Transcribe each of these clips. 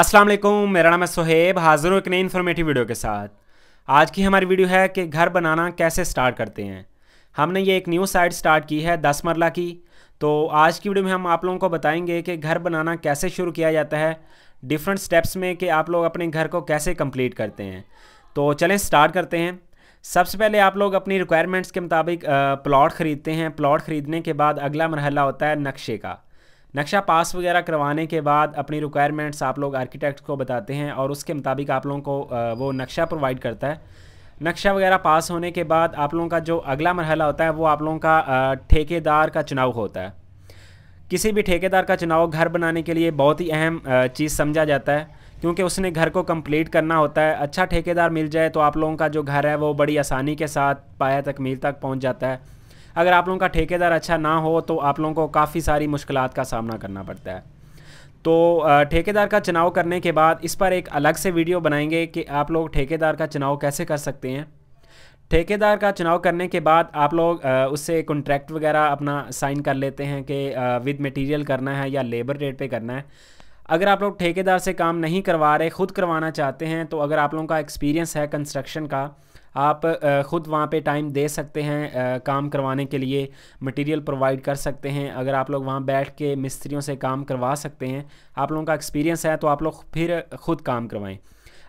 अस्सलाम वालेकुम मेरा नाम है सोहेब हाजिर हूँ एक नई इन्फॉर्मेटिव वीडियो के साथ आज की हमारी वीडियो है कि घर बनाना कैसे स्टार्ट करते हैं हमने ये एक न्यू साइट स्टार्ट की है दस मरला की तो आज की वीडियो में हम आप लोगों को बताएंगे कि घर बनाना कैसे शुरू किया जाता है डिफरेंट स्टेप्स में कि आप लोग अपने घर को कैसे कम्प्लीट करते हैं तो चलें स्टार्ट करते हैं सबसे पहले आप लोग अपनी रिक्वायरमेंट्स के मुताबिक प्लॉट ख़रीदते हैं प्लॉट ख़रीदने के बाद अगला मरहला होता है नक्शे का नक्शा पास वगैरह करवाने के बाद अपनी रिक्वायरमेंट्स आप लोग आर्किटेक्ट को बताते हैं और उसके मुताबिक आप लोगों को वो नक्शा प्रोवाइड करता है नक्शा वगैरह पास होने के बाद आप लोगों का जो अगला मरहला होता है वो आप लोगों का ठेकेदार का चुनाव होता है किसी भी ठेकेदार का चुनाव घर बनाने के लिए बहुत ही अहम चीज़ समझा जाता है क्योंकि उसने घर को कंप्लीट करना होता है अच्छा ठेकेदार मिल जाए तो आप लोगों का जो घर है वो बड़ी आसानी के साथ पाया तकमील तक पहुँच जाता है अगर आप लोगों का ठेकेदार अच्छा ना हो तो आप लोगों को काफ़ी सारी मुश्किल का सामना करना पड़ता है तो ठेकेदार का चुनाव करने के बाद इस पर एक अलग से वीडियो बनाएंगे कि आप लोग ठेकेदार का चुनाव कैसे कर सकते हैं ठेकेदार का चुनाव करने के बाद आप लोग उससे कॉन्ट्रैक्ट वगैरह अपना साइन कर लेते हैं कि विद मटेरियल करना है या लेबर रेट पे करना है अगर आप लोग ठेकेदार से काम नहीं करवा रहे ख़ुद करवाना चाहते हैं तो अगर आप लोगों का एक्सपीरियंस है कंस्ट्रक्शन का आप ख़ुद वहाँ पे टाइम दे सकते हैं काम करवाने के लिए मटेरियल प्रोवाइड कर सकते हैं अगर आप लोग वहाँ बैठ के मिस्त्रियों से काम करवा सकते हैं आप लोगों का एक्सपीरियंस है तो आप लोग फिर ख़ुद काम करवाएँ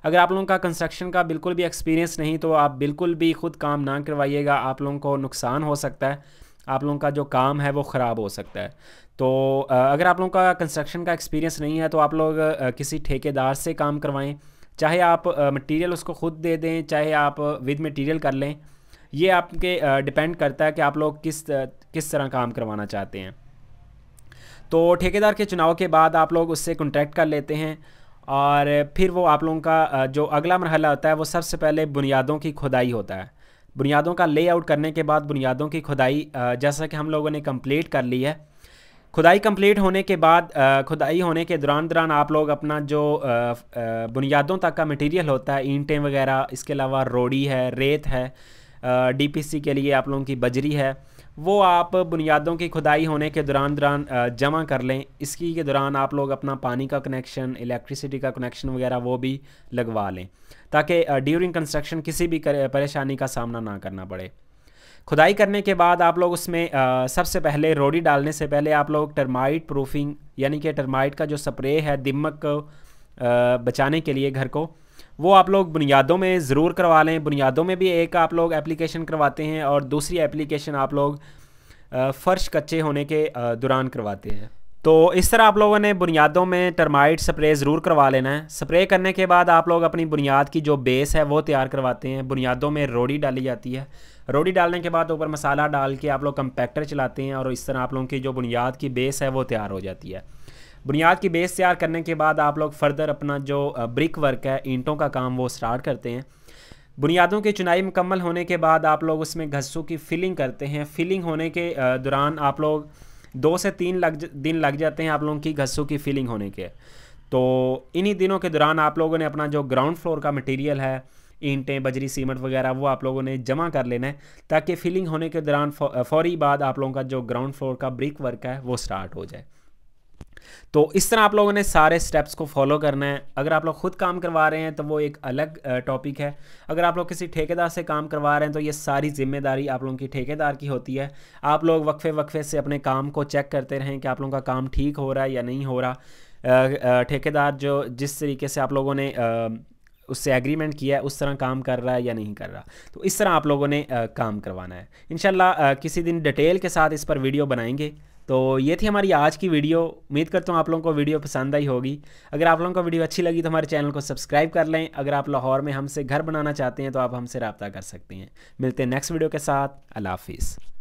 अगर आप लोगों का कंस्ट्रक्शन का बिल्कुल भी एक्सपीरियंस नहीं तो आप बिल्कुल भी ख़ुद काम ना करवाइएगा आप लोगों को नुकसान हो सकता है आप लोगों का जो काम है वो ख़राब हो सकता है तो अगर आप लोगों का कंस्ट्रक्शन का एक्सपीरियंस नहीं है तो आप लोग किसी ठेकेदार से काम करवाएं चाहे आप मटेरियल उसको खुद दे दें चाहे आप विद मटेरियल कर लें ये आपके डिपेंड करता है कि आप लोग किस किस तरह काम करवाना चाहते हैं तो ठेकेदार के चुनाव के बाद आप लोग उससे कॉन्टैक्ट कर लेते हैं और फिर वो आप लोगों का जो अगला मरहला होता है वो सबसे पहले बुनियादों की खुदाई होता है बुनियादों का लेआउट करने के बाद बुनियादों की खुदाई जैसा कि हम लोगों ने कंप्लीट कर ली है खुदाई कंप्लीट होने के बाद खुदाई होने के दौरान दौरान आप लोग अपना जो बुनियादों तक का मटेरियल होता है ईंटें वगैरह इसके अलावा रोड़ी है रेत है डीपीसी के लिए आप लोगों की बजरी है वो आप बुनियादों की खुदाई होने के दौरान दौरान जमा कर लें इसकी के दौरान आप लोग अपना पानी का कनेक्शन इलेक्ट्रिसिटी का कनेक्शन वगैरह वो भी लगवा लें ताकि ड्यूरिंग कंस्ट्रक्शन किसी भी परेशानी का सामना ना करना पड़े खुदाई करने के बाद आप लोग उसमें आ, सबसे पहले रोडी डालने से पहले आप लोग टर्माइट प्रूफिंग यानी कि टर्माइट का जो स्प्रे है दिमक को बचाने के लिए घर को वो आप लोग बुनियादों में ज़रूर करवा लें बुनियादों में भी एक आप लोग एप्लीकेशन करवाते हैं और दूसरी एप्लीकेशन आप लोग फ़र्श कच्चे होने के दौरान करवाते हैं तो इस तरह आप लोगों ने बुनियादों में टर्माइट स्प्रे ज़रूर करवा लेना है स्प्रे करने के बाद आप लोग अपनी बुनियाद की जो बेस है वो तैयार करवाते हैं बुनियादों में रोड़ी डाली जाती है रोड़ी डालने के बाद ऊपर मसाला डाल के आप लोग कंपैक्टर चलाते हैं और इस तरह आप लोगों की जो बुनियाद की बेस है वो तैयार हो जाती है बुनियाद की बेस तैयार करने के बाद आप लोग फर्दर अपना जो ब्रिक वर्क है ईंटों का काम वो स्टार्ट करते हैं बुनियादों की चुनाई मुकम्मल होने के बाद आप लोग उसमें घस्सों की फिलिंग करते हैं फिलिंग होने के दौरान आप लोग दो से तीन लग दिन लग जाते हैं आप लोगों की घस्सों की फीलिंग होने के तो इन्हीं दिनों के दौरान आप लोगों ने अपना जो ग्राउंड फ्लोर का मटेरियल है ईंटें बजरी सीमेंट वगैरह वो आप लोगों ने जमा कर लेना है ताकि फिलिंग होने के दौरान फौरी बाद आप लोगों का जो ग्राउंड फ्लोर का ब्रिक वर्क है वो स्टार्ट हो जाए तो इस तरह आप लोगों ने सारे स्टेप्स को फॉलो करना है अगर आप लोग खुद काम करवा रहे हैं तो वो एक अलग टॉपिक है अगर आप लोग किसी ठेकेदार से काम करवा रहे हैं तो ये सारी जिम्मेदारी आप लोगों की ठेकेदार की होती है आप लोग वक्फे वक्फे से अपने काम को चेक करते रहें कि आप लोगों का काम ठीक हो रहा है या नहीं हो रहा ठेकेदार जो जिस तरीके से आप लोगों ने उससे एग्रीमेंट किया है उस तरह काम कर रहा है या नहीं कर रहा तो इस तरह आप लोगों ने आ, काम करवाना है इन किसी दिन डिटेल के साथ इस पर वीडियो बनाएंगे तो ये थी हमारी आज की वीडियो उम्मीद करता हूँ आप लोगों को वीडियो पसंद आई होगी अगर आप लोगों को वीडियो अच्छी लगी तो हमारे चैनल को सब्सक्राइब कर लें अगर आप लाहौर में हमसे घर बनाना चाहते हैं तो आप हमसे रबता कर सकते हैं मिलते हैं नेक्स्ट वीडियो के साथ अल्लाह हाफिज़